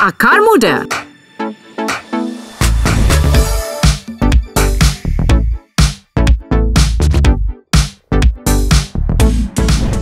Akar Muda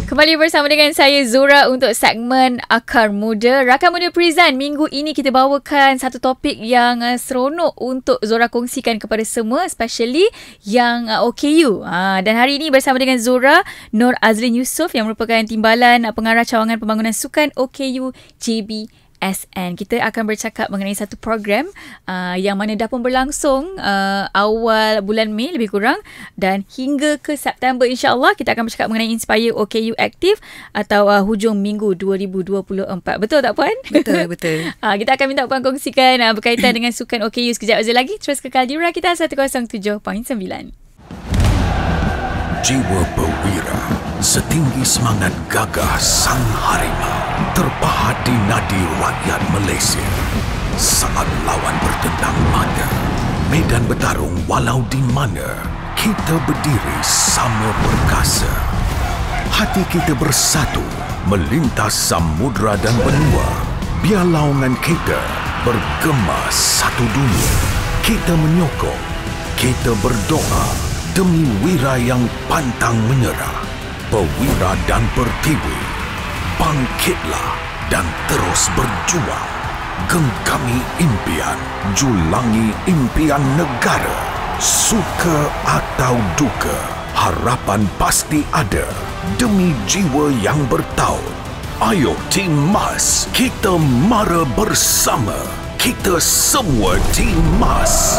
Kembali bersama dengan saya Zura untuk segmen Akar Muda. Rakan Muda Prizan, minggu ini kita bawakan satu topik yang uh, seronok untuk Zura kongsikan kepada semua, especially yang uh, OKU. Ah, dan hari ini bersama dengan Zura, Nur Azrin Yusof yang merupakan timbalan pengarah cawangan pembangunan sukan OKU JB SN. Kita akan bercakap mengenai satu program uh, yang mana dah pun berlangsung uh, awal bulan Mei lebih kurang dan hingga ke September insyaAllah kita akan bercakap mengenai Inspire OKU Active atau uh, hujung minggu 2024. Betul tak Puan? Betul, betul. uh, kita akan minta Puan kongsikan uh, berkaitan dengan sukan OKU sekejap saja lagi. Terus ke Kaldira kita 107.9. Jiwa berwira setinggi semangat gagah sang harimau terpahat di nadi rakyat Malaysia. Saat lawan bertendang mana, medan bertarung walau di mana, kita berdiri sama perkasa. Hati kita bersatu, melintas samudra dan benua. Biar laungan kita bergema satu dunia. Kita menyokong, kita berdoa demi wira yang pantang menyerah. Pewira dan pertiwi bangkitlah dan terus berjuang. Genggami impian, julangi impian negara. Suka atau duka, harapan pasti ada demi jiwa yang bertaut. Ayo Team Mas, kita mara bersama. Kita semua Team Mas.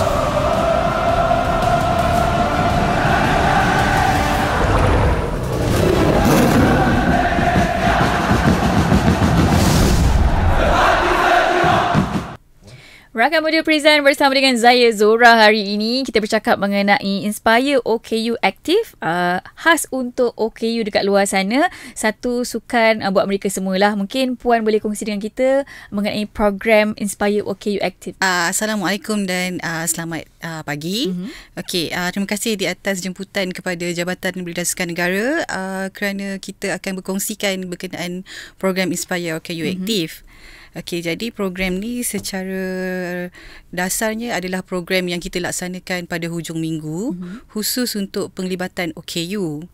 Rakan Muda Present bersama dengan Zaya Zora hari ini kita bercakap mengenai Inspire OKU Active uh, khas untuk OKU dekat luar sana satu sukan uh, buat mereka semualah mungkin puan boleh kongsi dengan kita mengenai program Inspire OKU Active. Uh, assalamualaikum dan uh, selamat uh, pagi. Mm-hmm. Okey uh, terima kasih di atas jemputan kepada Jabatan Berdasarkan Negara uh, kerana kita akan berkongsikan berkenaan program Inspire OKU mm-hmm. Active. Mm-hmm. Okey, jadi program ni secara dasarnya adalah program yang kita laksanakan pada hujung minggu mm-hmm. khusus untuk penglibatan OKU.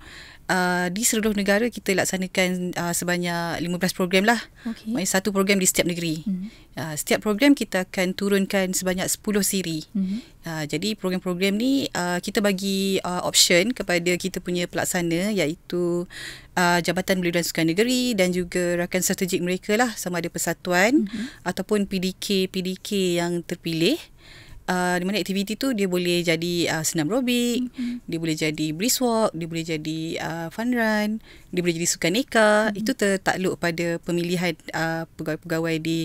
Uh, di seluruh negara kita laksanakan uh, sebanyak 15 program lah. Okay. Maksudnya satu program di setiap negeri. Mm-hmm. Uh, setiap program kita akan turunkan sebanyak 10 siri. Mm-hmm. Uh, jadi program-program ni uh, kita bagi uh, option kepada kita punya pelaksana iaitu uh, Jabatan Belia dan Sukan Negeri dan juga rakan strategik mereka lah sama ada persatuan mm-hmm. ataupun PDK-PDK yang terpilih uh, di mana aktiviti tu dia boleh jadi uh, senam aerobik, mm-hmm. dia boleh jadi breeze walk, dia boleh jadi uh, fun run, dia boleh jadi sukan eka. Mm-hmm. Itu tertakluk pada pemilihan uh, pegawai-pegawai di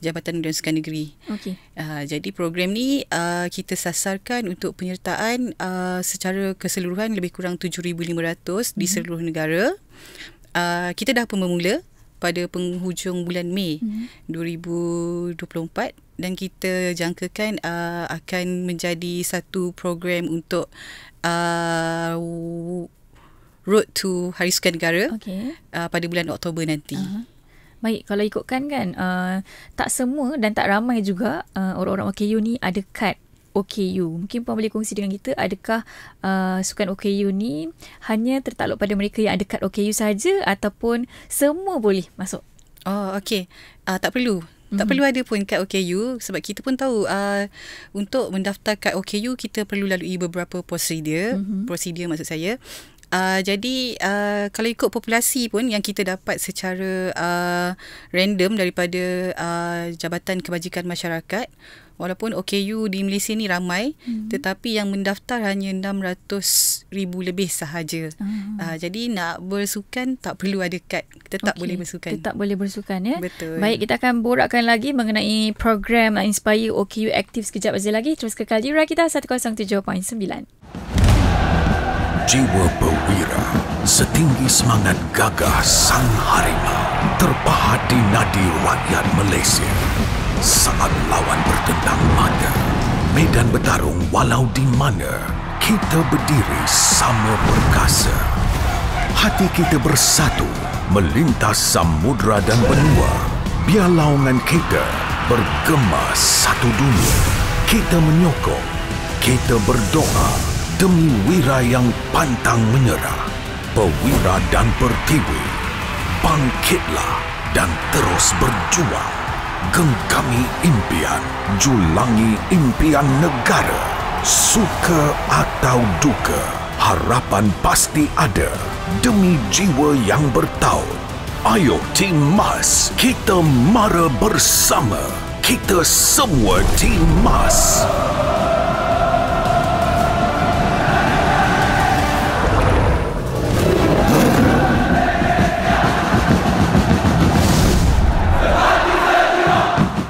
Jabatan Undian Sukan Negeri. Okay. Uh, jadi program ni uh, kita sasarkan untuk penyertaan uh, secara keseluruhan lebih kurang 7,500 mm-hmm. di seluruh negara. Uh, kita dah pun bermula pada penghujung bulan Mei hmm. 2024 dan kita jangkakan uh, akan menjadi satu program untuk uh, Road to Hari Sukan Negara okay. uh, pada bulan Oktober nanti. Uh-huh. Baik, kalau ikutkan kan, uh, tak semua dan tak ramai juga uh, orang-orang OKU ni ada kad OKU. Mungkin Puan boleh kongsi dengan kita adakah uh, sukan OKU ni hanya tertakluk pada mereka yang ada kad OKU saja ataupun semua boleh masuk? Oh, okey. Uh, tak perlu. Mm-hmm. Tak mhm. perlu ada pun kad OKU sebab kita pun tahu uh, untuk mendaftar kad OKU kita perlu lalui beberapa prosedur. Mm-hmm. Prosedur maksud saya. Uh, jadi uh, kalau ikut populasi pun yang kita dapat secara uh, random daripada uh, Jabatan Kebajikan Masyarakat Walaupun OKU di Malaysia ni ramai hmm. tetapi yang mendaftar hanya 600 ribu lebih sahaja. Hmm. Uh, jadi nak bersukan tak perlu ada kad. Tetap okay. boleh bersukan. Tetap boleh bersukan ya. Betul. Baik kita akan borakkan lagi mengenai program Inspire OKU Active sekejap saja lagi. Terus ke Kaljira kita 107.9. Jiwa berwira setinggi semangat gagah sang harimau terpahat di nadi rakyat Malaysia. Saat lawan bertendang mata, medan bertarung walau di mana, kita berdiri sama perkasa. Hati kita bersatu melintas samudra dan benua. Biar laungan kita bergema satu dunia. Kita menyokong, kita berdoa demi wira yang pantang menyerah. Pewira dan pertiwi, bangkitlah dan terus berjuang genggami impian, julangi impian negara. Suka atau duka, harapan pasti ada demi jiwa yang bertaut. Ayo Team Mas, kita mara bersama. Kita semua Team Mas.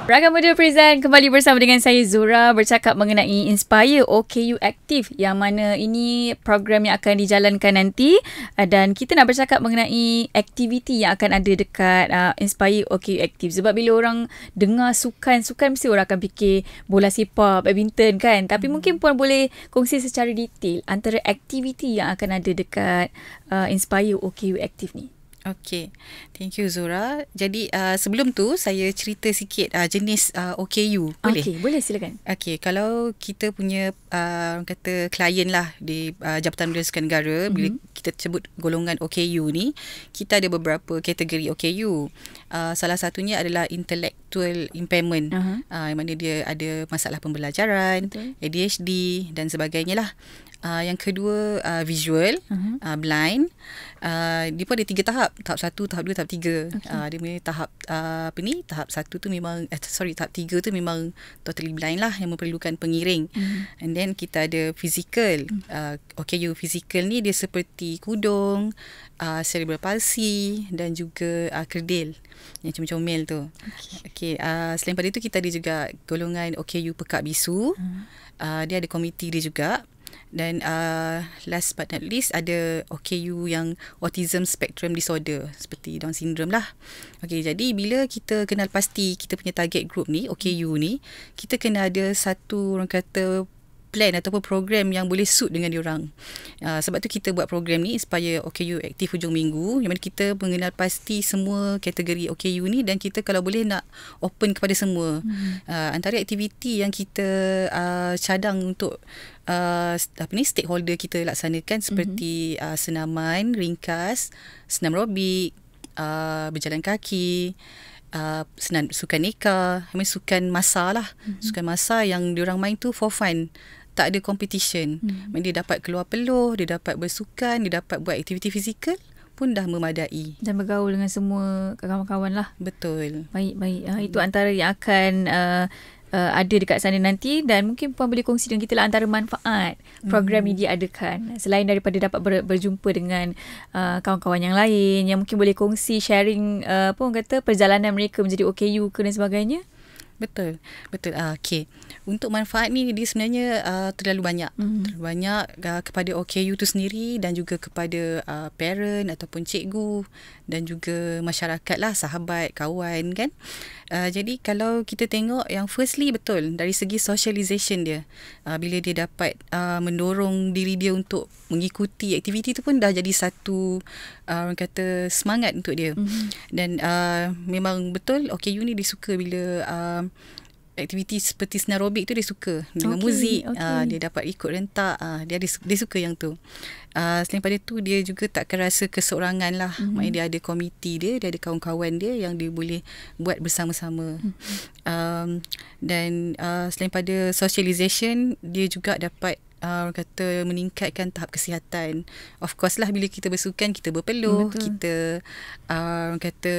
Ragam Muda present kembali bersama dengan saya Zura bercakap mengenai Inspire OKU Active yang mana ini program yang akan dijalankan nanti ah, dan kita nak bercakap mengenai aktiviti yang akan ada dekat uh, Inspire OKU Active sebab bila orang dengar sukan-sukan mesti orang akan fikir bola sepak, badminton kan tapi hmm. mungkin puan boleh kongsi secara detail antara aktiviti yang akan ada dekat uh, Inspire OKU Active ni. Okay, thank you Zura. Jadi uh, sebelum tu saya cerita sikit uh, jenis uh, OKU. Boleh? Okay, boleh silakan. Okay, kalau kita punya uh, orang kata klien lah di uh, Jabatan Perdana Negara, mm-hmm. bila kita sebut golongan OKU ni, kita ada beberapa kategori OKU. Uh, salah satunya adalah intellectual impairment. Uh-huh. Uh, yang mana dia ada masalah pembelajaran, Betul. ADHD dan sebagainya lah. Uh, yang kedua uh, visual, uh-huh. uh, blind. Uh, dia pun ada tiga tahap. Tahap satu, tahap dua, tahap tiga. Okay. Uh, dia punya tahap uh, apa ni? Tahap satu tu memang, eh, sorry, tahap tiga tu memang totally blind lah yang memerlukan pengiring. Uh-huh. And then kita ada physical. Mm. Uh, okay, you physical ni dia seperti kudung, uh, cerebral palsy dan juga uh, kerdil yang comel-comel tu. Okay, okay uh, selain pada itu kita ada juga golongan okay, you pekak bisu. Uh-huh. Uh, dia ada komiti dia juga dan uh, last but not least ada OKU yang autism spectrum disorder seperti down syndrome lah. Okay jadi bila kita kenal pasti kita punya target group ni OKU ni kita kena ada satu orang kata plan ataupun program yang boleh suit dengan diorang. Uh, ah, sebab tu kita buat program ni supaya OKU aktif hujung minggu. Yang mana kita mengenal pasti semua kategori OKU ni dan kita kalau boleh nak open kepada semua. Hmm. Uh, antara aktiviti yang kita uh, cadang untuk uh, apa ni stakeholder kita laksanakan seperti hmm. uh, senaman ringkas, senam robik, uh, berjalan kaki, Uh, senan, sukan nikah, I mean, sukan masa lah. Mm-hmm. Sukan masa yang diorang main tu for fun tak ada competition. Hmm. Dia dapat keluar peluh, dia dapat bersukan, dia dapat buat aktiviti fizikal pun dah memadai. Dan bergaul dengan semua kawan-kawan lah. Betul. Baik-baik. Ha, itu antara yang akan uh, uh, ada dekat sana nanti dan mungkin Puan boleh kongsi dengan kita lah antara manfaat program hmm. ini diadakan. Selain daripada dapat ber, berjumpa dengan uh, kawan-kawan yang lain yang mungkin boleh kongsi sharing uh, apa kata perjalanan mereka menjadi OKU ke dan sebagainya. Betul, betul. Uh, ah, okay, untuk manfaat ni dia sebenarnya uh, terlalu banyak, mm-hmm. terlalu banyak uh, kepada OKU tu sendiri dan juga kepada uh, parent ataupun cikgu dan juga masyarakat lah, sahabat, kawan, kan? Uh, jadi kalau kita tengok yang firstly betul dari segi socialization dia uh, bila dia dapat uh, mendorong diri dia untuk mengikuti aktiviti tu pun dah jadi satu uh, orang kata semangat untuk dia mm-hmm. dan uh, memang betul okay you ni disuka bila uh, aktiviti seperti senar aerobik tu dia suka dengan okay, muzik ah, okay. Uh, dia dapat ikut rentak uh, dia ada, dia suka yang tu uh, selain pada tu dia juga tak akan rasa keseorangan lah mm-hmm. maknanya dia ada komiti dia dia ada kawan-kawan dia yang dia boleh buat bersama-sama mm-hmm. um, dan uh, selain pada socialisation dia juga dapat uh, orang kata meningkatkan tahap kesihatan. Of course lah bila kita bersukan kita berpeluh, Betul. kita uh, orang kata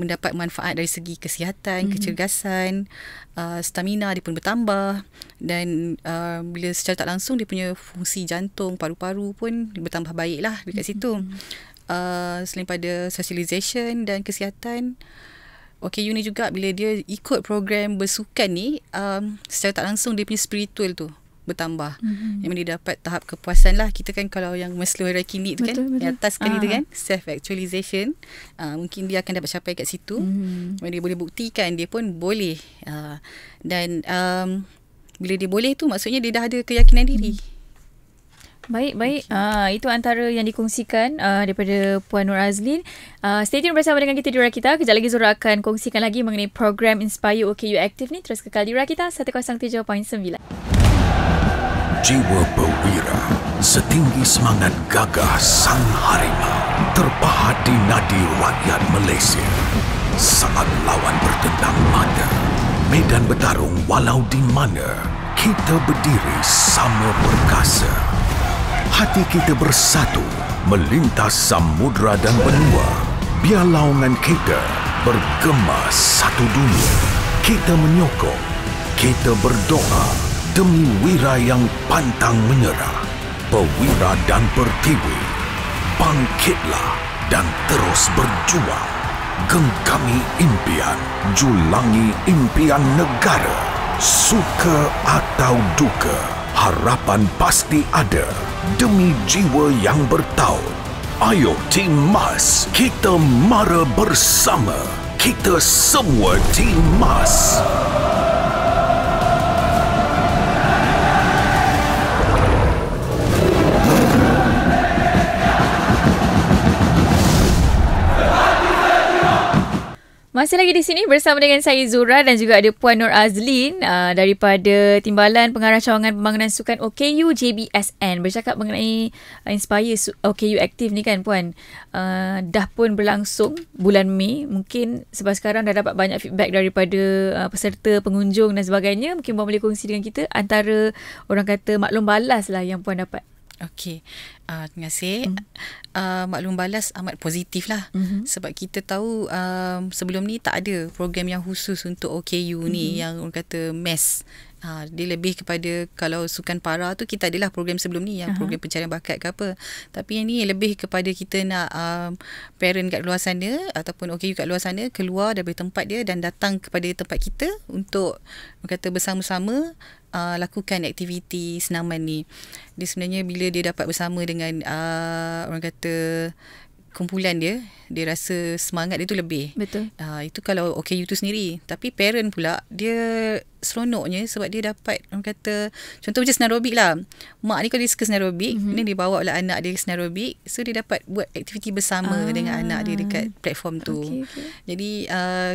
mendapat manfaat dari segi kesihatan, mm-hmm. kecergasan, uh, ah, stamina dia pun bertambah dan uh, bila secara tak langsung dia punya fungsi jantung, paru-paru pun bertambah baiklah dekat mm-hmm. situ. Uh, selain pada socialization dan kesihatan OKU ni juga bila dia ikut program bersukan ni um, secara tak langsung dia punya spiritual tu bertambah. Mm-hmm. Yang dia dapat tahap kepuasan lah. Kita kan kalau yang Maslow hierarchy need tu kan. Betul. Yang atas ah. kan itu kan. Self actualization. Uh, ah, mungkin dia akan dapat capai kat situ. Mm-hmm. Dia boleh buktikan. Dia pun boleh. Uh, dan um, bila dia boleh tu maksudnya dia dah ada keyakinan diri. Mm-hmm. Baik, baik. Okay. Uh, itu antara yang dikongsikan uh, daripada Puan Nur Azlin. Uh, stay tune bersama dengan kita di Rakita. Kejap lagi Zura akan kongsikan lagi mengenai program Inspire OKU Active ni. Terus kekal di Rakita 107.9 jiwa berwira setinggi semangat gagah sang harimau terpahat di nadi rakyat Malaysia. Saat lawan bertentang mata, medan bertarung walau di mana, kita berdiri sama perkasa. Hati kita bersatu melintas samudra dan benua. Biar laungan kita bergema satu dunia. Kita menyokong, kita berdoa demi wira yang pantang menyerah. Pewira dan pertiwi, bangkitlah dan terus berjuang. Genggami impian, julangi impian negara. Suka atau duka, harapan pasti ada demi jiwa yang bertaut. Ayo Team Mas, kita mara bersama. Kita semua Team Mas. Masih lagi di sini bersama dengan saya Zura dan juga ada Puan Nur Azlin uh, daripada Timbalan Pengarah Cawangan Pembangunan Sukan OKU JBSN bercakap mengenai uh, Inspire OKU Aktif ni kan Puan. Uh, dah pun berlangsung bulan Mei. Mungkin sebab sekarang dah dapat banyak feedback daripada uh, peserta, pengunjung dan sebagainya. Mungkin Puan boleh kongsi dengan kita antara orang kata maklum balas lah yang Puan dapat. Okey, uh, terima kasih. Mm. Uh, maklum balas amat positif lah. Mm-hmm. Sebab kita tahu um, sebelum ni tak ada program yang khusus untuk OKU ni mm-hmm. yang orang kata MES. Uh, dia lebih kepada kalau sukan para tu kita adalah program sebelum ni yang uh-huh. program pencarian bakat ke apa. Tapi yang ni lebih kepada kita nak um, parent kat luar sana ataupun OKU kat luar sana keluar dari tempat dia dan datang kepada tempat kita untuk kata bersama-sama uh, lakukan aktiviti senaman ni. Dia sebenarnya bila dia dapat bersama dengan uh, orang kata kumpulan dia dia rasa semangat dia tu lebih betul uh, itu kalau OKU tu sendiri tapi parent pula dia seronoknya sebab dia dapat orang kata contoh macam senar lah mak ni kalau dia suka senar robik mm-hmm. dia bawa lah anak dia senar so dia dapat buat aktiviti bersama ah. dengan anak dia dekat platform tu okay, okay. jadi uh,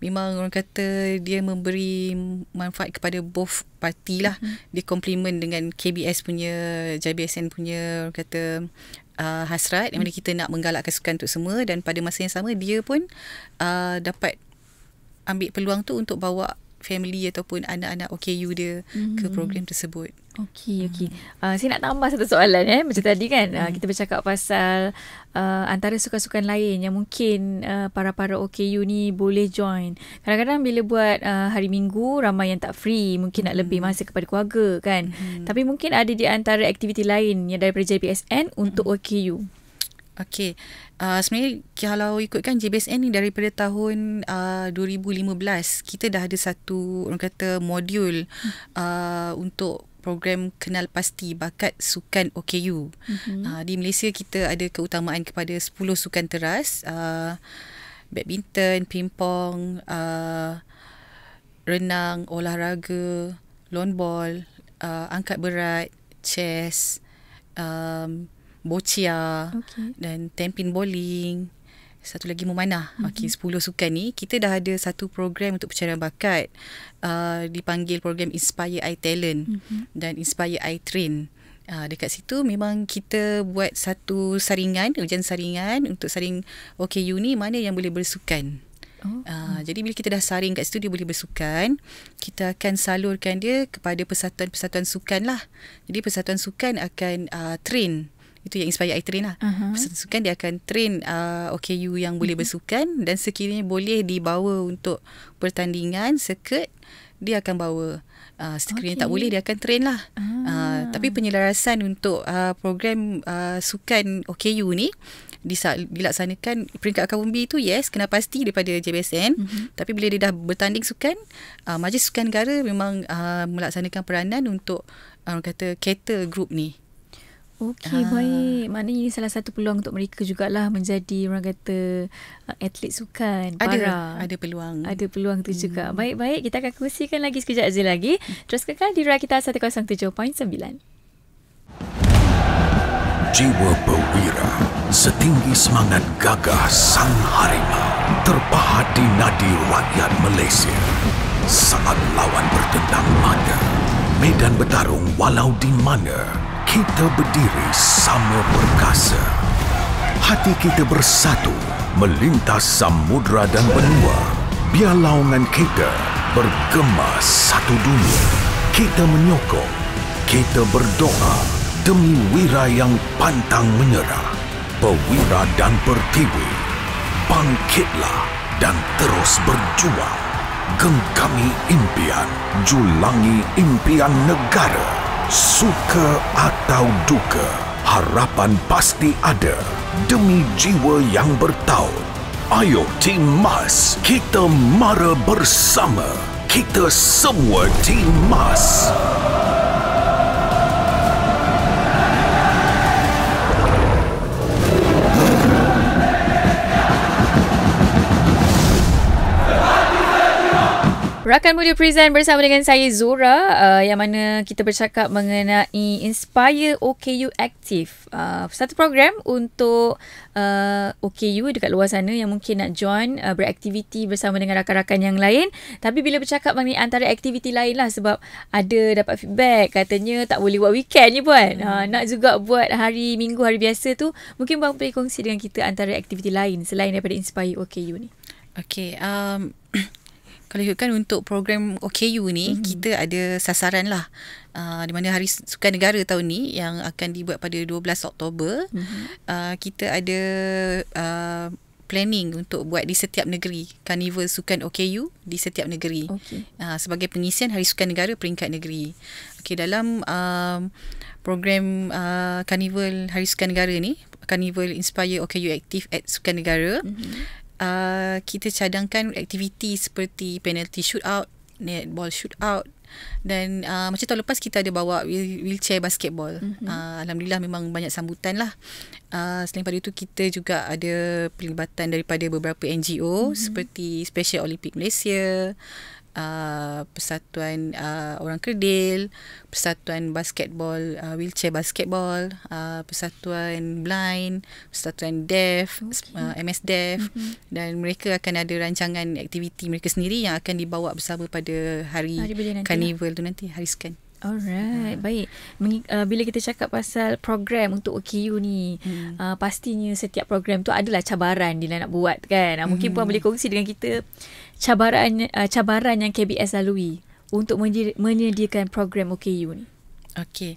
memang orang kata dia memberi manfaat kepada both party lah mm-hmm. dia compliment dengan KBS punya JBSN punya orang kata uh, hasrat yang mana hmm. kita nak menggalakkan sukan untuk semua dan pada masa yang sama dia pun uh, dapat ambil peluang tu untuk bawa family ataupun anak-anak OKU dia mm-hmm. ke hmm. program tersebut. Okey okey. Hmm. Uh, saya nak tambah satu soalan eh macam tadi kan uh, kita bercakap pasal uh, antara sukan-sukan lain yang mungkin uh, para-para OKU ni boleh join. Kadang-kadang bila buat uh, hari minggu, ramai yang tak free. Mungkin mm-hmm. nak lebih hmm. masa kepada keluarga kan. Mm-hmm. Tapi mungkin ada di antara aktiviti lain yang daripada JBSN untuk mm-hmm. OKU. Okey. Uh, sebenarnya kalau ikutkan JBSN ni daripada tahun uh, 2015 kita dah ada satu orang kata modul hmm. uh, untuk program kenal pasti bakat sukan OKU. Mm-hmm. Uh, ah, di Malaysia kita ada keutamaan kepada 10 sukan teras, uh, badminton, pingpong, uh, renang, olahraga, lawn ball, uh, angkat berat, chess, um, bocia okay. dan tempin bowling satu lagi memanah mhm. okey mm-hmm. 10 sukan ni kita dah ada satu program untuk pencarian bakat uh, dipanggil program Inspire I Talent mm-hmm. dan Inspire I Train uh, dekat situ memang kita buat satu saringan ujian saringan untuk saring okey you ni mana yang boleh bersukan Uh, hmm. Jadi bila kita dah saring kat situ dia boleh bersukan Kita akan salurkan dia kepada persatuan-persatuan sukan lah Jadi persatuan sukan akan uh, train itu yang inspire I train lah. Uh-huh. Peserta sukan dia akan train uh, OKU yang uh-huh. boleh mm-hmm. bersukan dan sekiranya boleh dibawa untuk pertandingan sekut dia akan bawa. Uh, sekiranya okay. tak boleh, dia akan train lah. Uh-huh. Uh, tapi penyelarasan untuk uh, program uh, sukan OKU ni, dilaksanakan peringkat kaumbi itu yes kena pasti daripada JBSN mm-hmm. tapi bila dia dah bertanding sukan uh, majlis sukan negara memang uh, melaksanakan peranan untuk orang uh, kata cater group ni Okey, uh, baik. Maknanya ini salah satu peluang untuk mereka jugalah menjadi orang kata uh, atlet sukan. Ada, para. ada peluang. Ada peluang tu hmm. juga. Baik-baik, kita akan kongsikan lagi sekejap saja lagi. Hmm. Terus kekal di Rakita 107.9. Jiwa berwira setinggi semangat gagah sang harimau terpahat di nadi rakyat Malaysia. Saat lawan bertendang mata, medan bertarung walau di mana kita berdiri sama perkasa. Hati kita bersatu melintas samudra dan benua. Biar laungan kita bergema satu dunia. Kita menyokong, kita berdoa demi wira yang pantang menyerah. Pewira dan pertiwi, bangkitlah dan terus berjuang. Genggami impian, julangi impian negara. Suka atau duka, harapan pasti ada demi jiwa yang bertaut. Ayo Team Mas, kita mara bersama. Kita semua Team Mas. Rakan Muda Present bersama dengan saya Zora uh, yang mana kita bercakap mengenai Inspire OKU Active. Uh, satu program untuk uh, OKU dekat luar sana yang mungkin nak join uh, beraktiviti bersama dengan rakan-rakan yang lain. Tapi bila bercakap mengenai antara aktiviti lain lah sebab ada dapat feedback katanya tak boleh buat weekend ni buat. Hmm. Uh, nak juga buat hari minggu, hari biasa tu mungkin bang boleh kongsi dengan kita antara aktiviti lain selain daripada Inspire OKU ni. Okay, um, kalau ikutkan untuk program OKU ni mm-hmm. kita ada sasaran lah uh, di mana hari sukan negara tahun ni yang akan dibuat pada 12 Oktober mm-hmm. uh, kita ada uh, planning untuk buat di setiap negeri karnival sukan OKU di setiap negeri okay. uh, sebagai pengisian hari sukan negara peringkat negeri Okay dalam uh, program uh, karnival hari sukan negara ni karnival inspire OKU active at sukan negara mm-hmm. Uh, kita cadangkan aktiviti seperti penalty shootout, netball shootout dan uh, macam tahun lepas kita ada bawa wheelchair basketball. Mm-hmm. Uh, Alhamdulillah memang banyak sambutan lah. Uh, selain pada itu kita juga ada perlibatan daripada beberapa NGO mm-hmm. seperti Special Olympic Malaysia, uh, persatuan uh, orang kerdil, persatuan basketball, uh, wheelchair basketball, uh, persatuan blind, persatuan deaf, okay. uh, MS deaf mm-hmm. dan mereka akan ada rancangan aktiviti mereka sendiri yang akan dibawa bersama pada hari carnival lah. tu nanti hari scan. Alright, hmm. baik. Uh, bila kita cakap pasal program untuk OKU ni, hmm. Uh, pastinya setiap program tu adalah cabaran dia nak buat kan. Mungkin hmm. puan boleh kongsi dengan kita cabaran uh, cabaran yang KBS lalui untuk menyediakan program OKU ni? Okey.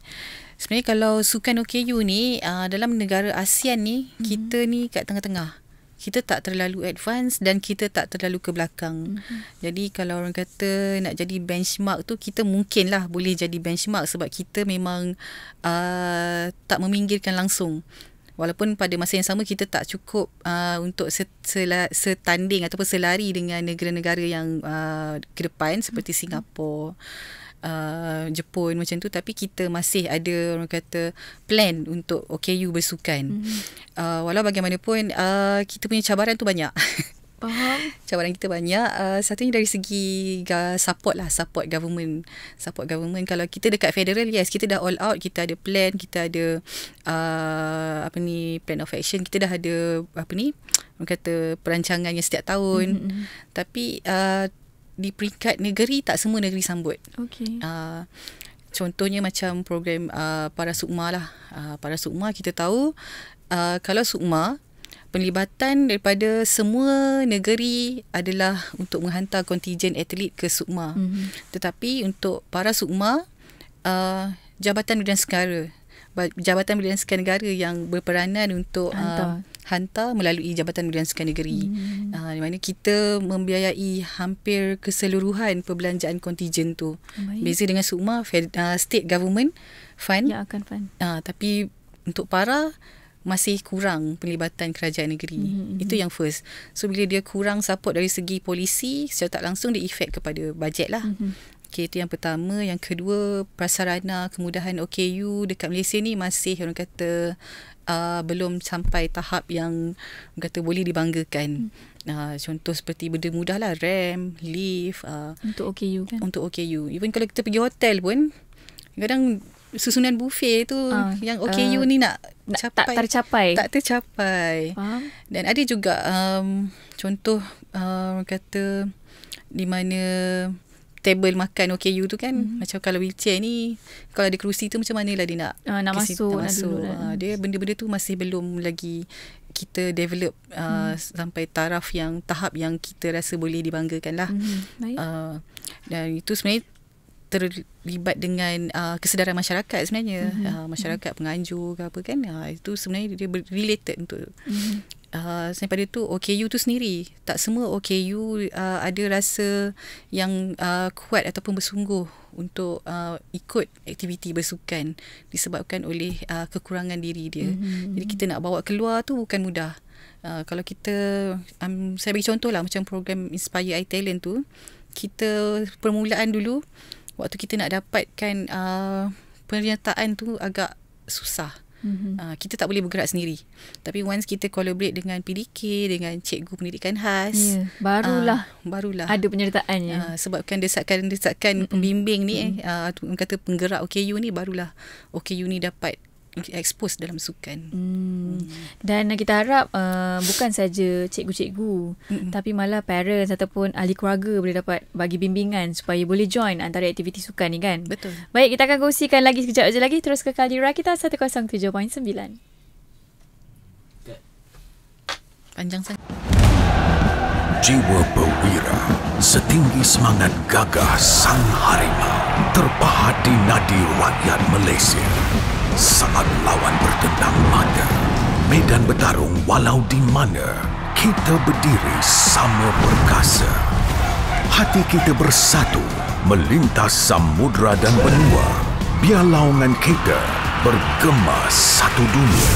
Sebenarnya kalau sukan OKU ni uh, dalam negara ASEAN ni mm-hmm. kita ni kat tengah-tengah. Kita tak terlalu advance dan kita tak terlalu ke belakang. Mm-hmm. Jadi kalau orang kata nak jadi benchmark tu kita mungkin lah boleh jadi benchmark sebab kita memang uh, tak meminggirkan langsung walaupun pada masa yang sama kita tak cukup uh, untuk setanding ataupun selari dengan negara-negara yang uh, ke depan seperti hmm. Singapura Uh, Jepun macam tu tapi kita masih ada orang kata plan untuk OKU bersukan mm-hmm. uh, walau bagaimanapun uh, kita punya cabaran tu banyak Faham. Cabaran kita banyak. Uh, satunya dari segi support lah. Support government. Support government. Kalau kita dekat federal, yes. Kita dah all out. Kita ada plan. Kita ada uh, apa ni plan of action. Kita dah ada apa ni orang kata perancangan yang setiap tahun. Mm-hmm. mm-hmm. Tapi uh, di peringkat negeri, tak semua negeri sambut. Okay. Uh, contohnya macam program uh, para sukma lah. Uh, para sukma kita tahu uh, kalau sukma penglibatan daripada semua negeri adalah untuk menghantar kontijen atlet ke Sukma. Mm-hmm. Tetapi untuk para Sukma, uh, Jabatan Belia Negara, Jabatan Belia Negara yang berperanan untuk uh, hantar, uh, hantar melalui Jabatan Belia Negara. Mm-hmm. Uh, di mana kita membiayai hampir keseluruhan perbelanjaan kontijen tu. Baik. Beza dengan Sukma, uh, state government fund. Ya akan fund. Uh, tapi untuk para masih kurang pelibatan kerajaan negeri. Mm-hmm. Itu yang first. So bila dia kurang support dari segi polisi, secara tak langsung dia efek kepada bajet lah. Mm-hmm. Okay, itu yang pertama. Yang kedua, prasarana kemudahan OKU dekat Malaysia ni masih orang kata uh, belum sampai tahap yang orang kata boleh dibanggakan. mm Uh, contoh seperti benda mudah lah RAM, lift uh, Untuk OKU kan Untuk OKU Even kalau kita pergi hotel pun Kadang susunan buffet tu uh, yang OKU ah. uh, ni nak capai, tak tercapai tak tercapai faham dan ada juga um, contoh um, orang uh, kata di mana table makan OKU tu kan mm-hmm. macam kalau wheelchair ni kalau ada kerusi tu macam manalah dia nak uh, nak, kesi, masuk, nak masuk nak dulu uh, dia benda-benda tu masih belum lagi kita develop uh, mm. sampai taraf yang tahap yang kita rasa boleh dibanggakan lah hmm uh, dan itu sebenarnya terlibat dengan uh, kesedaran masyarakat sebenarnya mm-hmm. uh, mhm. masyarakat penganjur ke apa kan uh, itu sebenarnya dia related untuk mm-hmm. uh, sampai itu OKU tu sendiri tak semua OKU uh, ada rasa yang uh, kuat ataupun bersungguh untuk uh, ikut aktiviti bersukan disebabkan oleh uh, kekurangan diri dia mm-hmm. jadi kita nak bawa keluar tu bukan mudah uh, kalau kita um, saya bagi contoh lah macam program Inspire iTalent tu kita permulaan dulu waktu kita nak dapatkan uh, pernyataan tu agak susah. Mm-hmm. Uh, kita tak boleh bergerak sendiri. Tapi once kita collaborate dengan PDK, dengan cikgu pendidikan khas, yeah, barulah uh, barulah ada penyertaannya. Uh, sebabkan desakan-desakan mm-hmm. pembimbing ni mm-hmm. uh, kata penggerak OKU ni barulah OKU ni dapat expose dalam sukan. Hmm. hmm. Dan kita harap uh, bukan saja cikgu-cikgu mm tapi malah parents ataupun ahli keluarga boleh dapat bagi bimbingan supaya boleh join antara aktiviti sukan ni kan. Betul. Baik, kita akan kongsikan lagi sekejap aja lagi terus kekal di Rakita 107.9. Panjang sangat. Jiwa berwira setinggi semangat gagah sang harimau terpahat di nadi rakyat Malaysia saat lawan bertendang mata. Medan bertarung walau di mana, kita berdiri sama perkasa. Hati kita bersatu, melintas samudra dan benua. Biar laungan kita bergema satu dunia.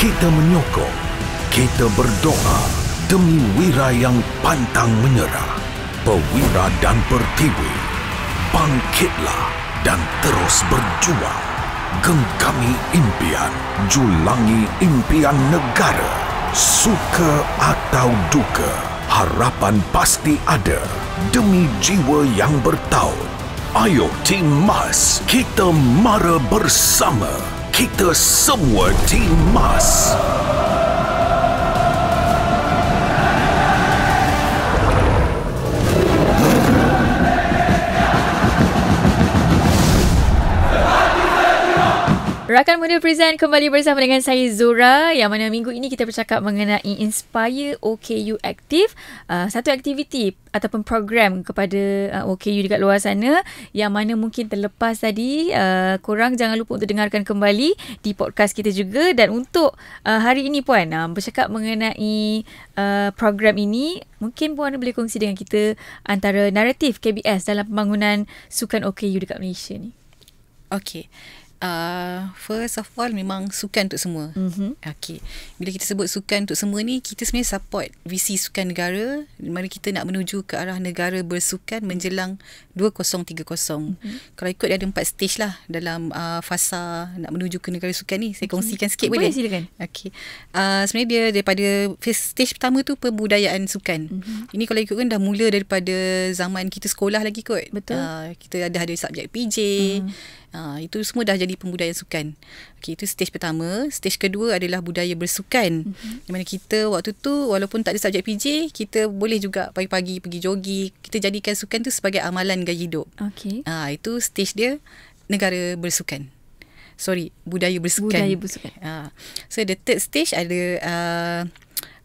Kita menyokong, kita berdoa demi wira yang pantang menyerah. Pewira dan pertiwi, bangkitlah dan terus berjuang genggami impian, julangi impian negara. Suka atau duka, harapan pasti ada demi jiwa yang bertaut. Ayo Team Mas, kita mara bersama. Kita semua Team Mas. Mas. Rakan Muda present kembali bersama dengan saya Zura yang mana minggu ini kita bercakap mengenai Inspire OKU Active uh, satu aktiviti ataupun program kepada uh, OKU dekat luar sana yang mana mungkin terlepas tadi uh, korang jangan lupa untuk dengarkan kembali di podcast kita juga dan untuk uh, hari ini puan uh, bercakap mengenai uh, program ini mungkin puan boleh kongsi dengan kita antara naratif KBS dalam pembangunan sukan OKU dekat Malaysia ni Okay uh, first of all memang sukan untuk semua. Mm-hmm. Okay. Bila kita sebut sukan untuk semua ni, kita sebenarnya support visi sukan negara. Mari kita nak menuju ke arah negara bersukan menjelang 2030. Mm-hmm. Kalau ikut dia ada empat stage lah dalam uh, fasa nak menuju ke negara sukan ni. Saya kongsikan sikit boleh? Boleh silakan. Okay. Uh, sebenarnya dia daripada stage pertama tu pembudayaan sukan. Mm-hmm. Ini kalau ikut kan dah mula daripada zaman kita sekolah lagi kot. Betul. Uh, kita ada ada subjek PJ. mm Uh, itu semua dah jadi pembudayaan sukan. Okay, itu stage pertama. Stage kedua adalah budaya bersukan. Mm-hmm. Di mana kita waktu tu walaupun tak ada subjek PJ, kita boleh juga pagi-pagi pergi jogging. Kita jadikan sukan tu sebagai amalan gaya hidup. Okay. Uh, ha, itu stage dia negara bersukan. Sorry, budaya bersukan. Budaya bersukan. Uh, so the third stage ada uh,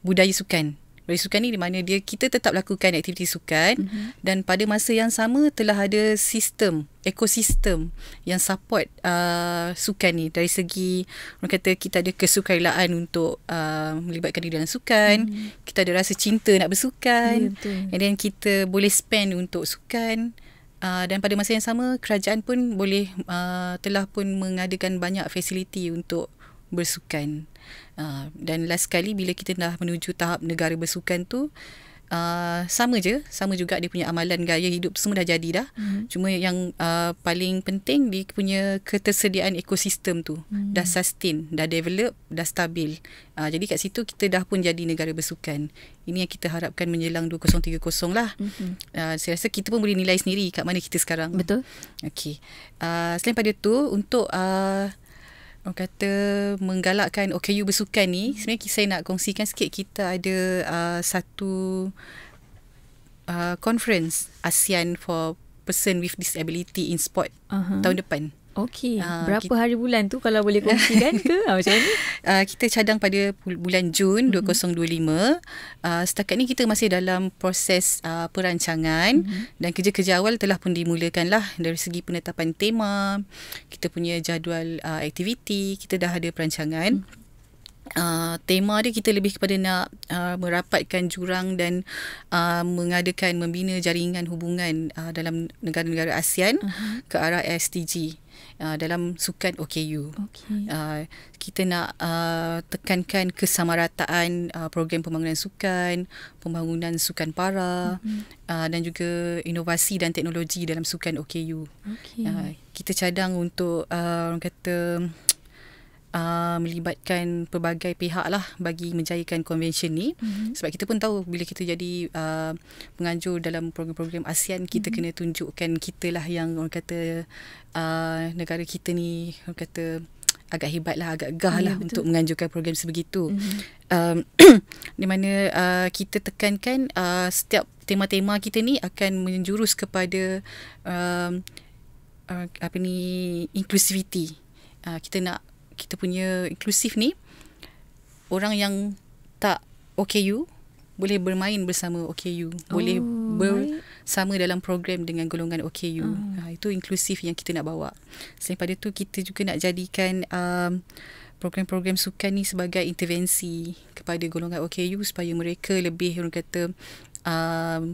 budaya sukan. Race sukan ni di mana dia kita tetap lakukan aktiviti sukan mm-hmm. dan pada masa yang sama telah ada sistem ekosistem yang support uh, sukan ni dari segi orang kata kita ada kesukarelaan untuk uh, melibatkan diri dalam sukan mm-hmm. kita ada rasa cinta nak bersukan yeah, ya, and then kita boleh spend untuk sukan uh, dan pada masa yang sama kerajaan pun boleh uh, telah pun mengadakan banyak fasiliti untuk bersukan. Uh, dan last sekali bila kita dah menuju tahap negara bersukan tu uh, sama je, sama juga dia punya amalan gaya hidup semua dah jadi dah. Mm-hmm. Cuma yang uh, paling penting dia punya ketersediaan ekosistem tu mm-hmm. dah sustain, dah develop, dah stabil. Uh, jadi kat situ kita dah pun jadi negara bersukan. Ini yang kita harapkan menjelang 2030 lah. Mm-hmm. Uh, saya rasa kita pun boleh nilai sendiri kat mana kita sekarang. Betul. Okey. Uh, selain pada tu untuk uh, orang kata menggalakkan OKU oh, bersukan ni sebenarnya saya nak kongsikan sikit kita ada uh, satu uh, conference ASEAN for person with disability in sport uh-huh. tahun depan Okey. Uh, Berapa kita, hari bulan tu kalau boleh kongsikan ke? Ah, macam mana? Uh, kita cadang pada bulan Jun 2025. Uh-huh. Uh, setakat ni kita masih dalam proses uh, perancangan uh-huh. dan kerja-kerja awal telah pun dimulakan lah dari segi penetapan tema, kita punya jadual uh, aktiviti, kita dah ada perancangan. Uh-huh uh, tema dia kita lebih kepada nak uh, merapatkan jurang dan uh, mengadakan membina jaringan hubungan uh, dalam negara-negara ASEAN uh-huh. ke arah SDG uh, dalam sukan OKU. Okay. Uh, kita nak uh, tekankan kesamarataan uh, program pembangunan sukan, pembangunan sukan para uh-huh. uh, dan juga inovasi dan teknologi dalam sukan OKU. Okay. Uh, kita cadang untuk uh, orang kata uh, melibatkan pelbagai pihak lah bagi menjayakan konvensyen ni. Mm-hmm. Sebab kita pun tahu bila kita jadi uh, penganjur dalam program-program ASEAN, kita mm-hmm. kena tunjukkan kita lah yang orang kata uh, negara kita ni orang kata agak hebat lah, agak gah ya, lah ya, untuk menganjurkan program sebegitu. Mm-hmm. Um, di mana uh, kita tekankan uh, setiap tema-tema kita ni akan menjurus kepada um, uh, apa ni inclusivity. Uh, kita nak kita punya inklusif ni orang yang tak OKU boleh bermain bersama OKU boleh oh, bersama right. dalam program dengan golongan OKU mm. ha, itu inklusif yang kita nak bawa selain pada tu kita juga nak jadikan um, program-program sukan ni sebagai intervensi kepada golongan OKU supaya mereka lebih orang kata um,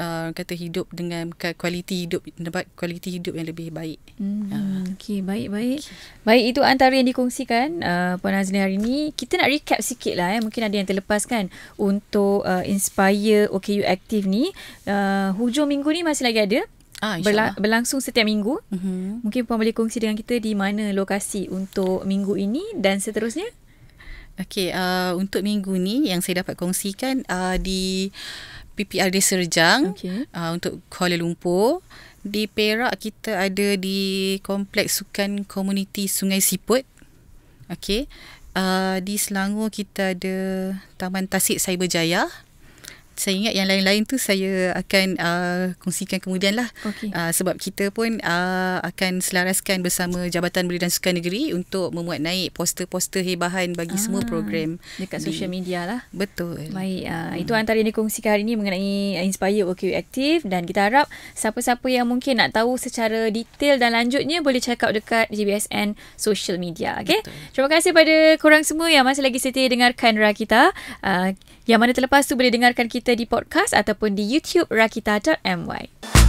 uh, kata hidup dengan kualiti hidup dapat kualiti hidup yang lebih baik. Hmm. Uh. Okey, baik baik. Okay. Baik itu antara yang dikongsikan uh, Puan Azli hari ini. Kita nak recap sikit lah eh. mungkin ada yang terlepas kan untuk uh, inspire OKU Active ni. Uh, hujung minggu ni masih lagi ada. Ah, Berla- berlangsung setiap minggu. Uh-huh. Mungkin Puan boleh kongsi dengan kita di mana lokasi untuk minggu ini dan seterusnya. Okey, uh, untuk minggu ni yang saya dapat kongsikan uh, di uh, PPR di Serjang okay. uh, untuk Kuala Lumpur. Di Perak kita ada di Kompleks Sukan Komuniti Sungai Siput. okay Uh, di Selangor kita ada Taman Tasik Cyberjaya saya ingat yang lain-lain tu saya akan uh, kongsikan kemudian lah okay. uh, sebab kita pun uh, akan selaraskan bersama Jabatan Belia dan Sukan Negeri untuk memuat naik poster-poster hebahan bagi ah, semua program dekat di, social media lah betul baik uh, hmm. itu antara yang dikongsikan hari ini mengenai uh, Inspire OKW Active dan kita harap siapa-siapa yang mungkin nak tahu secara detail dan lanjutnya boleh check out dekat GBSN social media okay? terima kasih pada korang semua yang masih lagi setia dengarkan Rakita uh, yang mana terlepas tu boleh dengarkan kita di podcast ataupun di YouTube rakita.my.